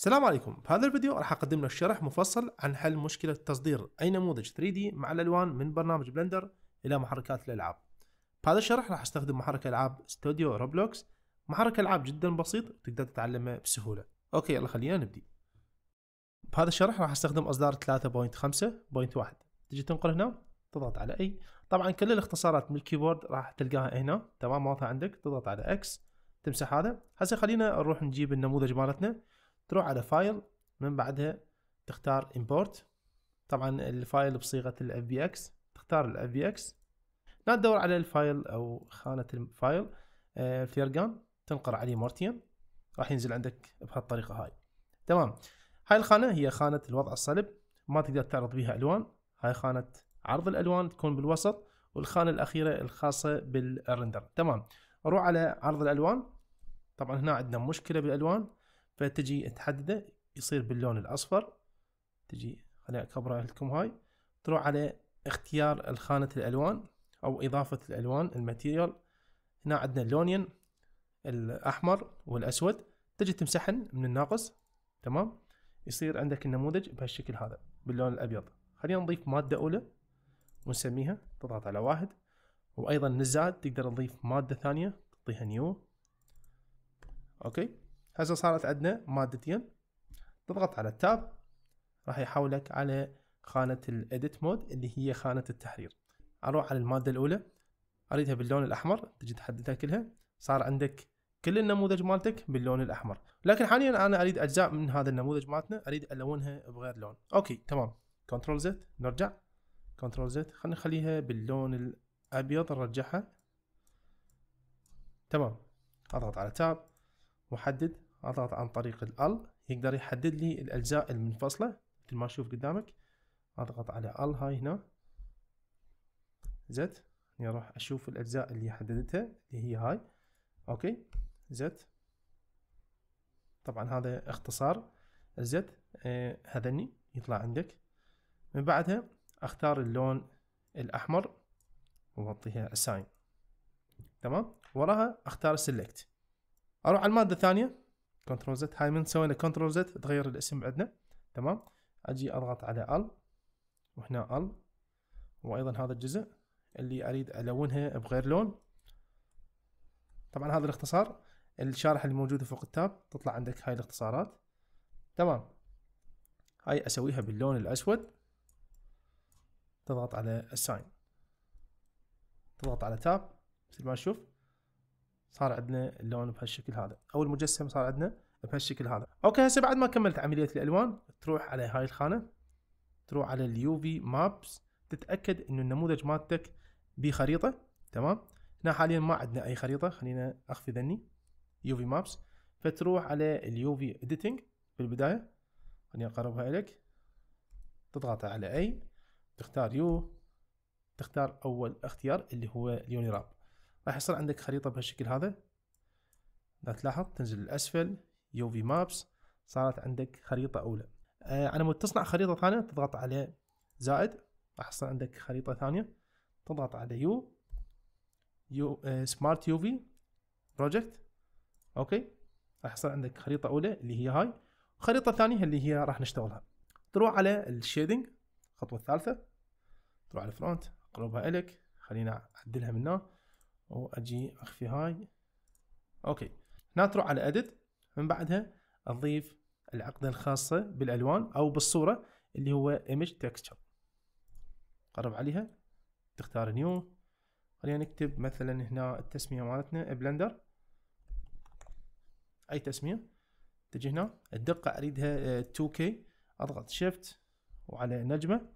السلام عليكم في هذا الفيديو راح اقدم لك شرح مفصل عن حل مشكلة تصدير اي نموذج 3D مع الالوان من برنامج بلندر الى محركات الالعاب بهذا الشرح راح استخدم محرك العاب ستوديو روبلوكس محرك العاب جدا بسيط وتقدر تتعلمه بسهولة اوكي يلا خلينا نبدي بهذا الشرح راح استخدم اصدار 3.5.1 تجي تنقل هنا تضغط على اي طبعا كل الاختصارات من الكيبورد راح تلقاها هنا تمام واضحة عندك تضغط على اكس تمسح هذا هسه خلينا نروح نجيب النموذج مالتنا تروح على فايل من بعدها تختار امبورت طبعا الفايل بصيغه الاف بي اكس تختار الاف بي اكس لا تدور على الفايل او خانه الفايل فيرجان آه، تنقر عليه مرتين راح ينزل عندك بهالطريقه هاي تمام هاي الخانه هي خانه الوضع الصلب ما تقدر تعرض بها الوان هاي خانه عرض الالوان تكون بالوسط والخانه الاخيره الخاصه بالرندر تمام نروح على عرض الالوان طبعا هنا عندنا مشكله بالالوان فتجي تحدده يصير باللون الاصفر تجي خليني اكبره لكم هاي تروح على اختيار خانة الالوان او اضافة الالوان الماتيريال هنا عندنا اللونين الاحمر والاسود تجي تمسحن من الناقص تمام يصير عندك النموذج بهالشكل هذا باللون الابيض خلينا نضيف مادة اولى ونسميها تضغط على واحد وايضا نزاد تقدر تضيف مادة ثانية تعطيها نيو اوكي هسه صارت عندنا مادتين تضغط على التاب راح يحولك على خانة الاديت مود اللي هي خانة التحرير اروح على المادة الاولى اريدها باللون الاحمر تجي تحددها كلها صار عندك كل النموذج مالتك باللون الاحمر لكن حاليا انا اريد اجزاء من هذا النموذج مالتنا اريد الونها بغير لون اوكي تمام كنترول زد نرجع كنترول زد خلينا نخليها باللون الابيض نرجعها تمام اضغط على تاب محدد اضغط عن طريق ال يقدر يحدد لي الاجزاء المنفصله مثل ما تشوف قدامك اضغط على ال هاي هنا زد هني يعني اروح اشوف الاجزاء اللي حددتها اللي هي هاي اوكي زد طبعا هذا اختصار زد آه هذني يطلع عندك من بعدها اختار اللون الاحمر واعطيها اساين تمام وراها اختار سيلكت اروح على الماده الثانيه كنترول زد هاي من سوينا كنترول زد تغير الاسم عندنا تمام اجي اضغط على ال وهنا ال وايضا هذا الجزء اللي اريد الونها بغير لون طبعا هذا الاختصار الشارح اللي موجود فوق التاب تطلع عندك هاي الاختصارات تمام هاي اسويها باللون الاسود تضغط على الساين تضغط على تاب مثل ما تشوف صار عندنا اللون بهالشكل هذا او المجسم صار عندنا بهالشكل هذا اوكي هسه بعد ما كملت عمليه الالوان تروح على هاي الخانه تروح على اليو في مابس تتاكد انه النموذج مالتك بخريطه تمام هنا حاليا ما عندنا اي خريطه خلينا اخفي ذني يو في مابس فتروح على اليو في اديتنج بالبدايه خليني اقربها لك تضغط على اي تختار يو تختار اول اختيار اللي هو اليونيراب راح يصير عندك خريطة بهالشكل هذا اذا تلاحظ تنزل للأسفل يوفي مابس صارت عندك خريطة أولى آه على مود تصنع خريطة ثانية تضغط على زائد راح يصير عندك خريطة ثانية تضغط على يو يو سمارت يو في بروجكت اوكي راح يصير عندك خريطة أولى اللي هي هاي خريطة ثانية اللي هي راح نشتغلها تروح على الشيدنج الخطوة الثالثة تروح على الفرونت اقربها الك خلينا اعدلها من هنا واجي اخفي هاي اوكي هنا تروح على اديت من بعدها اضيف العقدة الخاصة بالالوان او بالصورة اللي هو ايمج تكستشر قرب عليها تختار نيو خلينا نكتب مثلا هنا التسمية مالتنا بلندر اي تسمية تجي هنا الدقة اريدها 2K آه، اضغط شيفت وعلى نجمة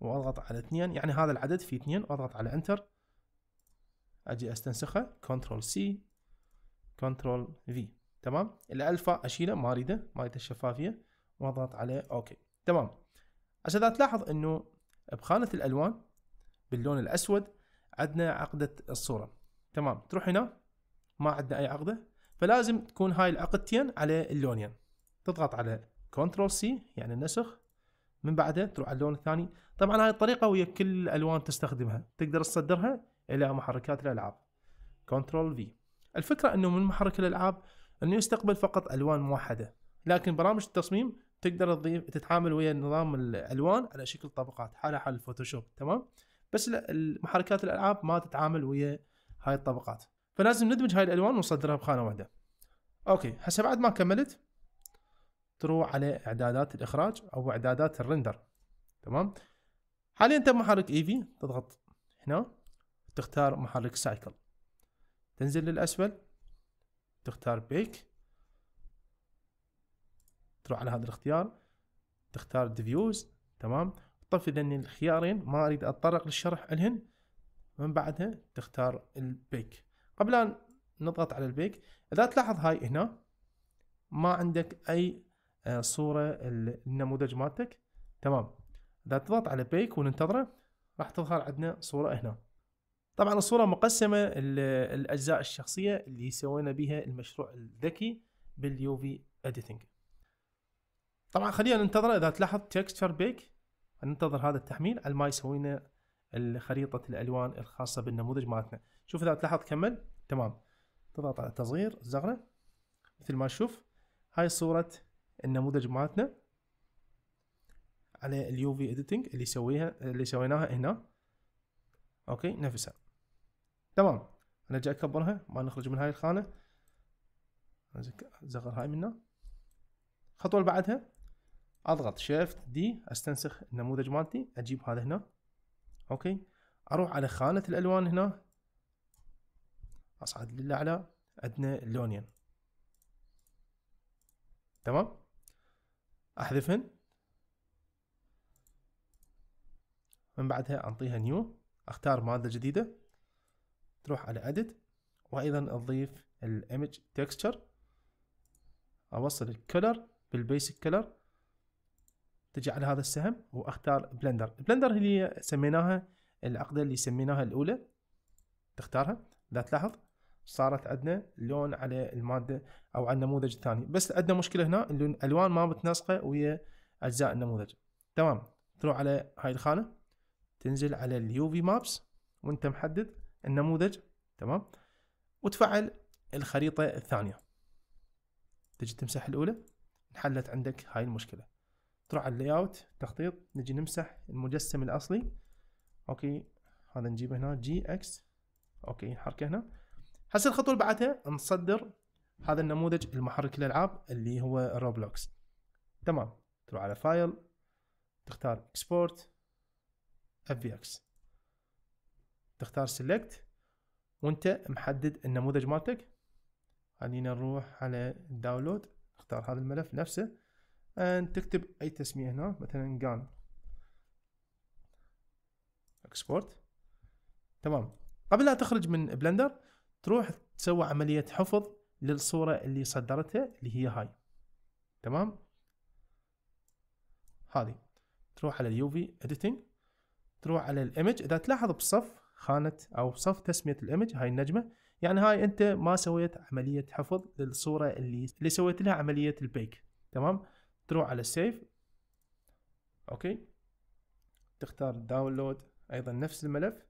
واضغط على اثنين يعني هذا العدد في اثنين واضغط على انتر اجي استنسخها كنترول سي كنترول في تمام الالفا اشيله ما اريده ما اريده الشفافيه واضغط على اوكي تمام عشان تلاحظ انه بخانه الالوان باللون الاسود عندنا عقده الصوره تمام تروح هنا ما عندنا اي عقده فلازم تكون هاي العقدتين على اللونين تضغط على كنترول سي يعني النسخ من بعدها تروح على اللون الثاني طبعا هاي الطريقه ويا كل الالوان تستخدمها تقدر تصدرها الى محركات الالعاب كنترول في الفكره انه من محرك الالعاب انه يستقبل فقط الوان موحده لكن برامج التصميم تقدر تضيف تتعامل ويا نظام الالوان على شكل طبقات حالها حال الفوتوشوب تمام بس محركات الالعاب ما تتعامل ويا هاي الطبقات فلازم ندمج هاي الالوان ونصدرها بخانه واحده اوكي هسه بعد ما كملت تروح على اعدادات الاخراج او اعدادات الرندر تمام حاليا انت بمحرك في تضغط هنا تختار محرك سايكل تنزل للأسفل تختار بيك تروح على هذا الاختيار تختار ديفيوز تمام طفي لأن الخيارين ما أريد أتطرق للشرح الهن من بعدها تختار البيك قبل أن نضغط على البيك إذا تلاحظ هاي هنا ما عندك أي آه، صورة النموذج مالتك تمام إذا تضغط على بيك وننتظره راح تظهر عندنا صورة هنا طبعا الصورة مقسمة الأجزاء الشخصية اللي سوينا بها المشروع الذكي باليوفي اديتنج طبعا خلينا ننتظر اذا تلاحظ تكستشر بيك ننتظر هذا التحميل على ما يسوينا خريطة الالوان الخاصة بالنموذج مالتنا شوف اذا تلاحظ كمل تمام تضغط على تصغير الزغرة مثل ما تشوف هاي صورة النموذج مالتنا على اليوفي اديتنج اللي سويها اللي سويناها هنا اوكي نفسها تمام نرجع نكبرها ما نخرج من هاي الخانه زغر هاي منا الخطوه اللي بعدها اضغط شيفت دي استنسخ النموذج مالتي اجيب هذا هنا اوكي اروح على خانه الالوان هنا اصعد للاعلى عندنا اللونين تمام احذفهن من بعدها انطيها نيو اختار ماده جديده تروح على edit وايضا اضيف الايمج texture اوصل الكلر بالبيسك كلر تجي على هذا السهم واختار بلندر بلندر اللي سميناها العقدة اللي سميناها الاولى تختارها لا تلاحظ صارت عندنا لون على المادة او على النموذج الثاني بس عندنا مشكلة هنا الالوان ما متناسقة ويا اجزاء النموذج تمام تروح على هاي الخانة تنزل على اليو في مابس وانت محدد النموذج تمام وتفعل الخريطة الثانية تجي تمسح الأولى انحلت عندك هاي المشكلة تروح على اللياوت تخطيط نجي نمسح المجسم الأصلي أوكي هذا نجيبه هنا جي اكس أوكي نحركه هنا هسه الخطوة اللي بعدها نصدر هذا النموذج المحرك الألعاب اللي هو روبلوكس تمام تروح على فايل تختار اكسبورت اف في اكس تختار سيلكت وانت محدد النموذج مالتك خلينا نروح على داونلود اختار هذا الملف نفسه ان تكتب اي تسمية هنا مثلا جان اكسبورت تمام قبل لا تخرج من بلندر تروح تسوي عملية حفظ للصورة اللي صدرتها اللي هي هاي تمام هذه تروح على اليو في اديتنج تروح على الايمج اذا تلاحظ بالصف خانه او صف تسميه الايمج هاي النجمه يعني هاي انت ما سويت عمليه حفظ للصوره اللي اللي سويت لها عمليه البيك تمام تروح على السيف اوكي تختار داونلود ايضا نفس الملف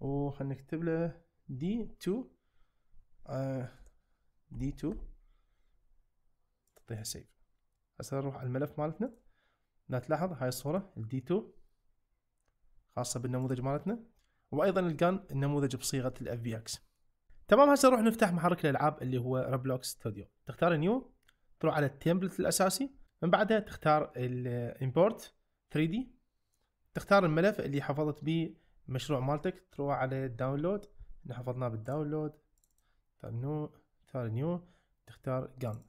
وخلينا نكتب له دي 2 دي 2 تعطيها سيف هسه نروح على الملف مالتنا لا تلاحظ هاي الصورة الدي 2 خاصة بالنموذج مالتنا وايضا الجن النموذج بصيغه الاف في اكس تمام هسه نروح نفتح محرك الالعاب اللي هو روبلوكس ستوديو تختار نيو تروح على التمبلت الاساسي من بعدها تختار الامبورت 3 دي تختار الملف اللي حفظت به مشروع مالتك تروح على الداونلود اللي حفظناه بالداونلود تختار نيو تختار نيو تختار جان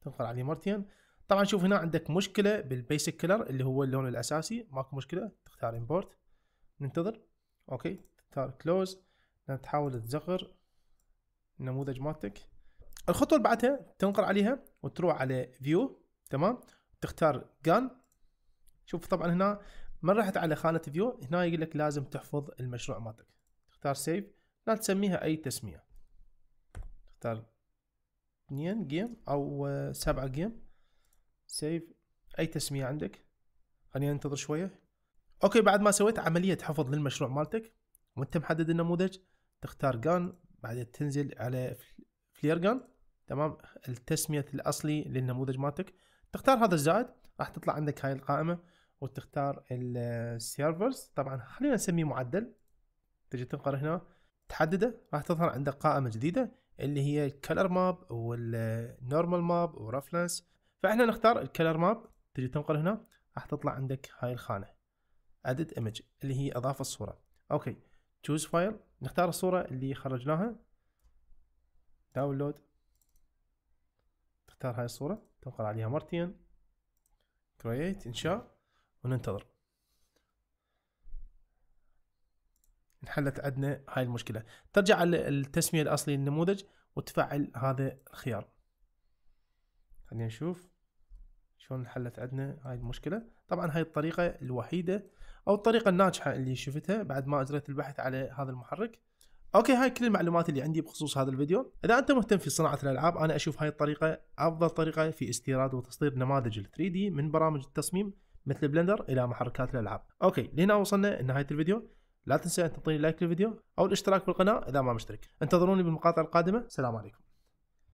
تنقر عليه مرتين طبعا شوف هنا عندك مشكله بالبيسك كلر اللي هو اللون الاساسي ماكو مشكله تختار امبورت ننتظر اوكي تختار كلوز تحاول تصغر النموذج مالتك الخطوه اللي بعدها تنقر عليها وتروح على فيو تمام تختار جان شوف طبعا هنا ما رحت على خانه فيو هنا يقول لك لازم تحفظ المشروع مالتك تختار سيف لا تسميها اي تسميه تختار 2 جيم او 7 جيم سيف اي تسميه عندك خلينا ننتظر شويه اوكي بعد ما سويت عمليه حفظ للمشروع مالتك وانت محدد النموذج تختار جان بعدين تنزل على فلير جان تمام التسميه الاصلي للنموذج مالتك تختار هذا الزائد راح تطلع عندك هاي القائمه وتختار السيرفرز طبعا خلينا نسميه معدل تجي تنقر هنا تحدده راح تظهر عندك قائمه جديده اللي هي الكلر ماب والنورمال ماب ورفلنس فاحنا نختار الكلر ماب تجي تنقر هنا راح تطلع عندك هاي الخانه edit image اللي هي اضافة الصورة اوكي choose file نختار الصورة اللي خرجناها داونلود تختار هاي الصورة تنقر عليها مرتين create انشاء وننتظر انحلت عندنا هاي المشكلة ترجع على التسمية الاصلي للنموذج وتفعل هذا الخيار خلينا نشوف شلون انحلت عندنا هاي المشكلة طبعا هاي الطريقة الوحيدة او الطريقه الناجحه اللي شفتها بعد ما اجريت البحث على هذا المحرك اوكي هاي كل المعلومات اللي عندي بخصوص هذا الفيديو اذا انت مهتم في صناعه الالعاب انا اشوف هاي الطريقه افضل طريقه في استيراد وتصدير نماذج ال 3 دي من برامج التصميم مثل بلندر الى محركات الالعاب اوكي لهنا وصلنا لنهايه الفيديو لا تنسى ان تعطيني لايك للفيديو او الاشتراك بالقناه اذا ما مشترك انتظروني بالمقاطع القادمه سلام عليكم